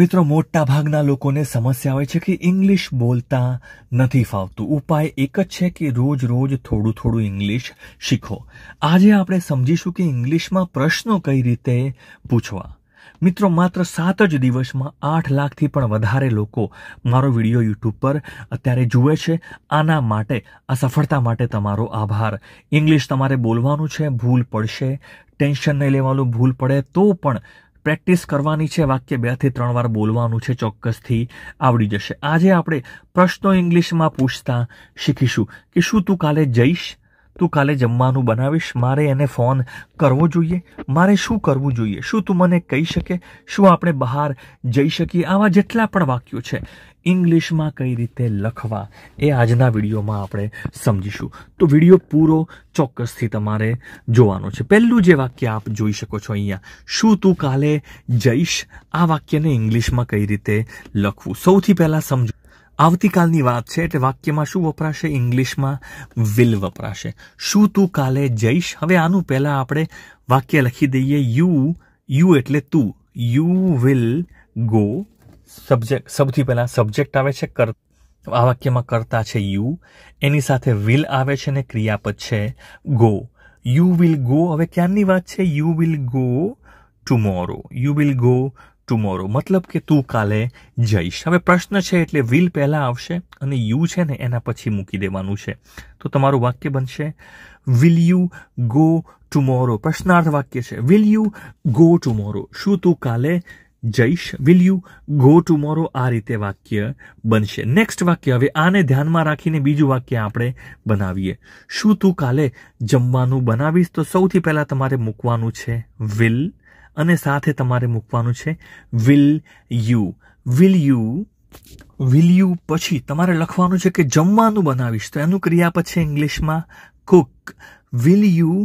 મિત્રો મોટા ભાગના લોકોને સમસ્યા હોય છે કે ઇંગ્લિશ બોલતા નથી ફાવતું ઉપાય એક જ છે કે રોજ રોજ થોડું થોડું ઇંગ્લિશ શીખો આજે આપણે સમજીશું કે ઇંગ્લિશમાં પ્રશ્નો કઈ રીતે પૂછવા મિત્રો માત્ર સાત જ દિવસમાં આઠ લાખથી પણ વધારે લોકો મારો વિડીયો યુટ્યુબ પર અત્યારે જુએ છે આના માટે આ સફળતા માટે તમારો આભાર ઇંગ્લિશ તમારે બોલવાનું છે ભૂલ પડશે ટેન્શન નહીં લેવાનું ભૂલ પડે તો પણ પ્રેક્ટિસ કરવાની છે વાક્ય બેથી ત્રણ વાર બોલવાનું છે ચોક્કસથી આવડી જશે આજે આપણે પ્રશ્નો ઇંગ્લિશમાં પૂછતા શીખીશું કે શું તું કાલે જઈશ તું કાલે જમવાનું બનાવીશ મારે એને ફોન કરવો જોઈએ મારે શું કરવું જોઈએ શું તું મને કહી શકે શું આપણે બહાર જઈ શકીએ આવા જેટલા પણ વાક્યો છે ઇંગ્લિશમાં કઈ રીતે લખવા એ આજના વિડીયોમાં આપણે સમજીશું તો વિડીયો પૂરો ચોક્કસથી તમારે જોવાનો છે પહેલું જે વાક્ય આપ જોઈ શકો છો અહીંયા શું તું કાલે જઈશ આ વાક્યને ઇંગ્લિશમાં કઈ રીતે લખવું સૌથી પહેલાં સમજો આવતીકાલની વાત છે એટલે વાક્યમાં શું વપરાશે ઇંગ્લિશમાં વિલ વપરાશે શું તું કાલે જઈશ હવે આનું પહેલાં આપણે વાક્ય લખી દઈએ યુ યુ એટલે તું યુ વિલ ગો સબ્જેક્ટ સૌથી પહેલાં સબ્જેક્ટ આવે છે કર આ વાક્યમાં કરતા છે યુ એની સાથે વિલ આવે છે ને ક્રિયાપદ છે ગો યુ વિલ ગો હવે ક્યારની વાત છે you will go tomorrow you will go tomorrow મતલબ કે તું કાલે જઈશ હવે પ્રશ્ન છે એટલે વિલ પહેલાં આવશે અને યુ છે ને એના પછી મૂકી દેવાનું છે તો તમારું વાક્ય બનશે વિલ યુ ગો ટુમોરો પ્રશ્નાર્થ વાક્ય છે વિલ યુ ગો ટુમોરો શું તું કાલે જઈશ વિલ યુ ગો ટુમોરો આ રીતે વાક્ય બનશે નેક્સ્ટ વાક્ય હવે આને ધ્યાનમાં રાખીને બીજું વાક્ય આપણે બનાવીએ શું તું કાલે જમવાનું બનાવીશ તો સૌથી પહેલાં તમારે મૂકવાનું છે વિલ અને સાથે તમારે મૂકવાનું છે will you will you will you પછી તમારે લખવાનું છે કે જમવાનું બનાવીશ તો એનું ક્રિયા પછી ઇંગ્લિશમાં cook will you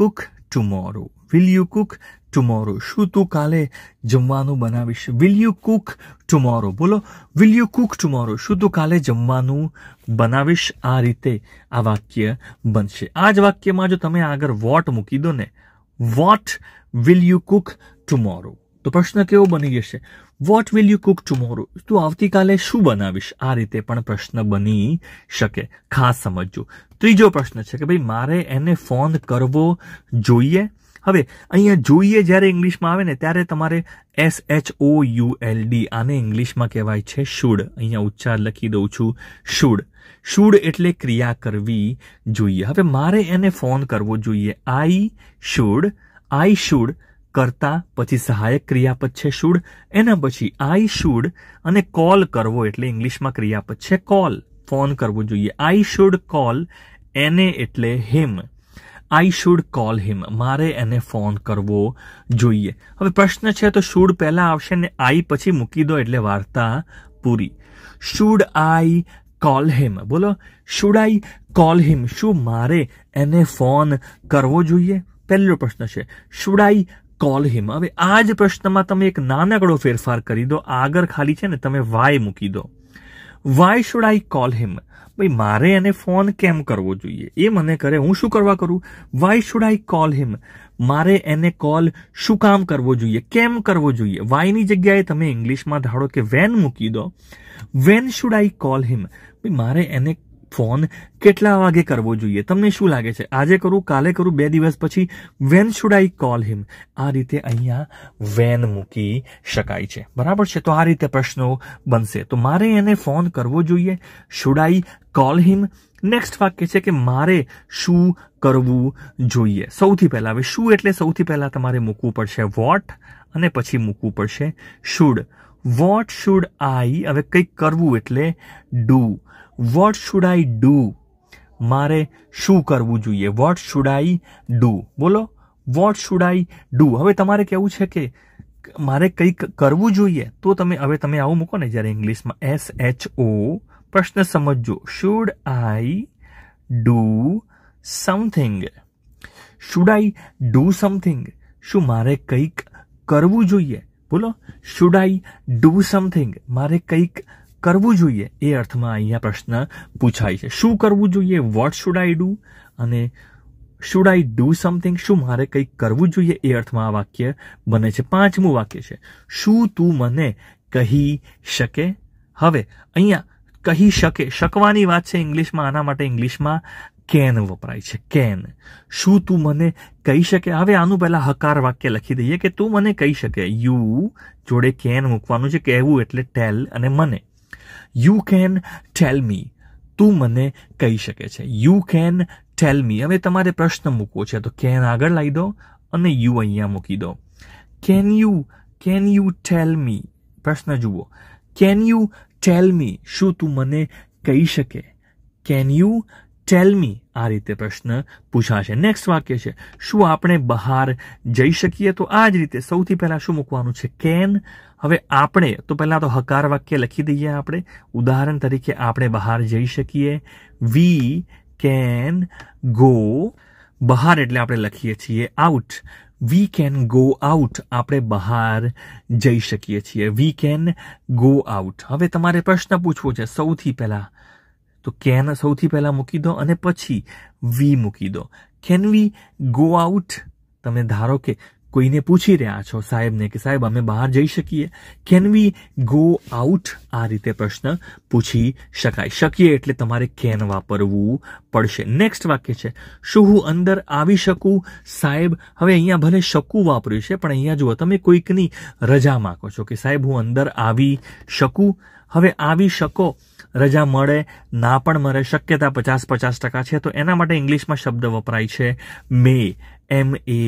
cook tomorrow will you cook tomorrow શું તું કાલે જમવાનું બનાવીશ વિલ યુ કુક ટુમોરો બોલો વિલ યુ કુક ટુમોરો શું તું કાલે જમવાનું બનાવીશ આ રીતે આ વાક્ય બનશે આ જ વાક્યમાં જો તમે આગળ વોટ મૂકી દો ને what will you cook tomorrow તો પ્રશ્ન કેવો બની જશે what will you cook tomorrow તું આવતીકાલે શું બનાવીશ આ રીતે પણ પ્રશ્ન બની શકે ખાસ સમજજો ત્રીજો પ્રશ્ન છે કે ભાઈ મારે એને ફોન કરવો જોઈએ હવે અહીંયા જોઈએ જ્યારે ઇંગ્લિશમાં આવે ને ત્યારે તમારે S H O U L D આને ઇંગ્લિશમાં કહેવાય છે શુડ અહીંયા ઉચ્ચાર લખી દઉં છું શુડ શુડ એટલે ક્રિયા કરવી જોઈએ હવે મારે એને ફોન કરવો જોઈએ આઈ શુડ આઈ શુડ કરતા પછી સહાયક ક્રિયાપદ છે શુડ એના પછી આઈ શુડ અને કોલ કરવો એટલે ઇંગ્લિશમાં ક્રિયાપદ છે કોલ ફોન કરવો જોઈએ આઈ શુડ કોલ એને એટલે હિમ આઈ શુડ કોલ હિમ મારે એને ફોન કરવો જોઈએ હવે પ્રશ્ન છે તો શુડ પહેલાં આવશે ને આઈ પછી મૂકી દો એટલે વાર્તા પૂરી શુડ આઈ કોલ હિમ બોલો શુડ આઈ કોલ હિમ શું મારે એને ફોન કરવો જોઈએ પહેલો પ્રશ્ન છે શુડ આઈ કોલ હિમ હવે આ જ પ્રશ્નમાં તમે એક નાનકડો ફેરફાર કરી દો આગળ ખાલી છે ને તમે વાય મૂકી દો why should I call him ભાઈ મારે એને ફોન કેમ કરવો જોઈએ એ મને કરે હું શું કરવા કરું why should I call him મારે એને કોલ શું કામ કરવો જોઈએ કેમ કરવો જોઈએ વાયની જગ્યાએ તમે ઇંગ્લિશમાં ધાડો કે વેન મૂકી દો when should I call him મારે એને ફોન કેટલા વાગે કરવો જોઈએ તમને શું લાગે છે આજે કરું કાલે કરું બે દિવસ પછી when should I call him આ રીતે અહીંયા વેન મૂકી શકાય છે બરાબર છે તો આ રીતે પ્રશ્નો બનશે તો મારે એને ફોન કરવો જોઈએ should I call him next વાક્ય છે કે મારે શું કરવું જોઈએ સૌથી પહેલાં હવે શું એટલે સૌથી પહેલાં તમારે મૂકવું પડશે વોટ અને પછી મૂકવું પડશે શુડ વોટ શુડ આઈ હવે કંઈક કરવું એટલે do what should I do મારે શું કરવું જોઈએ વોટ શુડ આઈ ડુ બોલો વોટ શુડ આઈ ડુ હવે તમારે કેવું છે કે મારે કંઈક કરવું જોઈએ તો તમે હવે તમે આવું મૂકો ને જ્યારે ઇંગ્લિશમાં એસ એચ ઓ પ્રશ્ન સમજો should I do something should I do something શું મારે કંઈક કરવું જોઈએ બોલો શુડ આઈ ડુ સમથિંગ મારે કંઈક કરવું જોઈએ એ અર્થમાં અહીંયા પ્રશ્ન પૂછાય છે શું કરવું જોઈએ વોટ શુડ આઈ ડુ અને શુડ આઈ ડુ સમથિંગ શું મારે કંઈક કરવું જોઈએ એ અર્થમાં આ વાક્ય બને છે પાંચમું વાક્ય છે શું તું મને કહી શકે હવે અહીંયા કહી શકે શકવાની વાત છે ઇંગ્લિશમાં આના માટે ઇંગ્લિશમાં કેન વપરાય છે કેન શું તું મને કહી શકે હવે આનું પહેલાં હકાર વાક્ય લખી દઈએ કે તું મને કહી શકે યુ જોડે કેન મૂકવાનું છે કહેવું એટલે ટેલ અને મને યુ કેન ટેલ મી તું મને કહી શકે છે યુ કેન ટેલ મી હવે તમારે પ્રશ્ન મૂકવો છે તો કેન આગળ લાવી દો અને યુ અહીંયા મૂકી દો can you can you tell me પ્રશ્ન જુઓ કેન યુ ટેલ મી શું તું મને કહી શકે કેન યુ ટેલમી આ રીતે પ્રશ્ન પૂછાશે નેક્સ્ટ વાક્ય છે શું આપણે બહાર જઈ શકીએ તો આ જ રીતે સૌથી પહેલાં શું મૂકવાનું છે કેન હવે આપણે તો પહેલાં તો હકાર વાક્ય લખી દઈએ આપણે ઉદાહરણ તરીકે આપણે બહાર જઈ શકીએ વી કેન ગો બહાર એટલે આપણે લખીએ છીએ out we can go out આપણે બહાર જઈ શકીએ છીએ વી કેન ગો આઉટ હવે તમારે પ્રશ્ન પૂછવો છે સૌથી પહેલાં તો કેન સૌથી પહેલાં મૂકી દો અને પછી વી મૂકી દો કેન વી ગો આઉટ તમે ધારો કે કોઈને પૂછી રહ્યા છો સાહેબને કે સાહેબ અમે બહાર જઈ શકીએ કેન વી ગો આઉટ આ રીતે પ્રશ્ન પૂછી શકાય શકીએ એટલે તમારે કેન વાપરવું પડશે નેક્સ્ટ વાક્ય છે શું હું અંદર આવી શકું સાહેબ હવે અહીંયા ભલે શકું વાપર્યું છે પણ અહીંયા જુઓ તમે કોઈકની રજા માગો છો કે સાહેબ હું અંદર આવી શકું હવે આવી શકો રજા મળે ના પણ મળે શક્યતા પચાસ પચાસ ટકા છે તો એના માટે ઇંગ્લિશમાં શબ્દ વપરાય છે મે એમ એ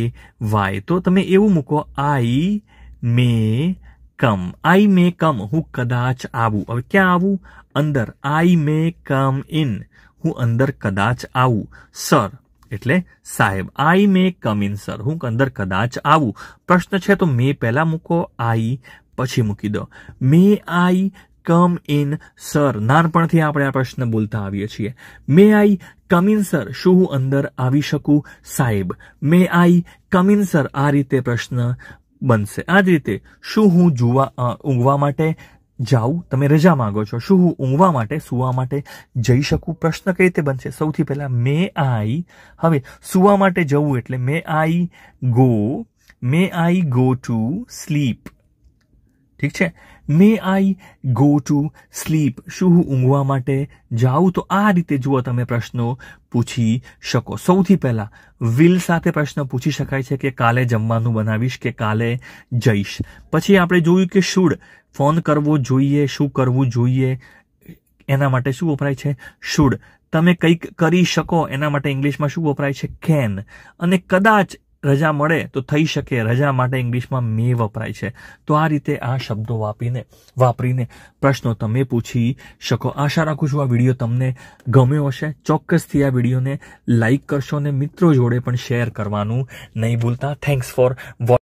વાય તો તમે એવું મૂકો આઈ મે કમ આઈ મે કમ હું કદાચ આવું હવે ક્યાં આવું અંદર આઈ મે કમ ઇન હું અંદર કદાચ આવું સર એટલે સાહેબ આઈ મે કમ ઇન સર હું અંદર કદાચ આવું પ્રશ્ન છે તો મે પહેલા મૂકો આઈ પછી મૂકી દો મે આઈ કમ ઇન સર નાનપણથી આપણે આ પ્રશ્ન બોલતા આવીએ છીએ મે આઈ કમ ઇન સર શું હું અંદર આવી શકું સાહેબ મે આઈ કમ ઇન સર આ રીતે પ્રશ્ન બનશે આ જ રીતે શું હું જોવા ઊંઘવા માટે જાઉં તમે રજા માંગો છો શું હું ઊંઘવા માટે સુવા માટે જઈ શકું પ્રશ્ન કઈ રીતે બનશે સૌથી પહેલા મે આઈ હવે સુવા માટે જવું એટલે may I go may I go to sleep ઠીક છે may I go to sleep શું હું ઊંઘવા માટે જાઉં તો આ રીતે જુઓ તમે પ્રશ્નો પૂછી શકો સૌથી પહેલા વિલ સાથે પ્રશ્ન પૂછી શકાય છે કે કાલે જમવાનું બનાવીશ કે કાલે જઈશ પછી આપણે જોયું કે શુડ ફોન કરવો જોઈએ શું કરવું જોઈએ એના માટે શું વપરાય છે શુડ તમે કંઈક કરી શકો એના માટે ઇંગ્લિશમાં શું વપરાય છે કેન અને કદાચ રજા મળે તો થઈ શકે રજા માટે ઇંગ્લિશમાં મે વપરાય છે તો આ રીતે આ શબ્દો વાપીને વાપરીને પ્રશ્નો તમે પૂછી શકો આશા રાખું છું આ વિડીયો તમને ગમ્યો હશે ચોક્કસથી આ વિડીયોને લાઇક કરશો અને મિત્રો જોડે પણ શેર કરવાનું નહીં ભૂલતા થેન્ક્સ ફોર વોચ